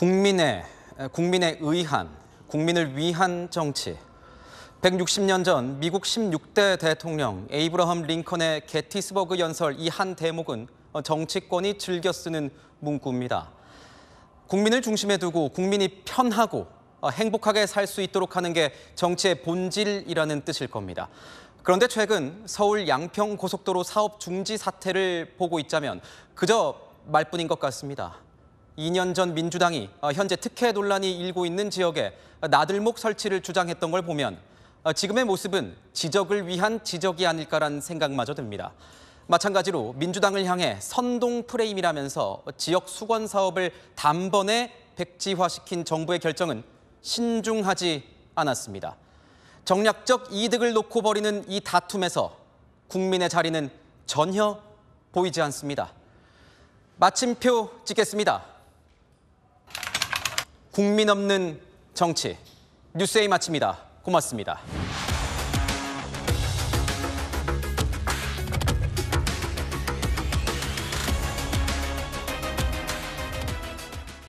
국민의 국민에 의한 국민을 위한 정치. 160년 전 미국 16대 대통령 에이브러함 링컨의 게티스버그 연설 이 한 대목은 어, 정치권이 즐겨 쓰는 문구입니다. 국민을 중심에 두고 국민이 편하고 어, 행복하게 살 수 있도록 하는 게 정치의 본질이라는 뜻일 겁니다. 그런데 최근 서울 양평 고속도로 사업 중지 사태를 보고 있자면 그저 말뿐인 것 같습니다. 2년 전 민주당이 어, 현재 특혜 논란이 일고 있는 지역에 나들목 설치를 주장했던 걸 보면 어, 지금의 모습은 지적을 위한 지적이 아닐까라는 생각마저 듭니다. 마찬가지로 민주당을 향해 선동 프레임이라면서 지역 수건 사업을 단번에 백지화시킨 정부의 결정은 신중하지 않았습니다. 정략적 이득을 놓고 벌이는 이 다툼에서 국민의 자리는 전혀 보이지 않습니다. 마침표 찍겠습니다. 국민 없는 정치 뉴스에 마칩니다. 고맙습니다.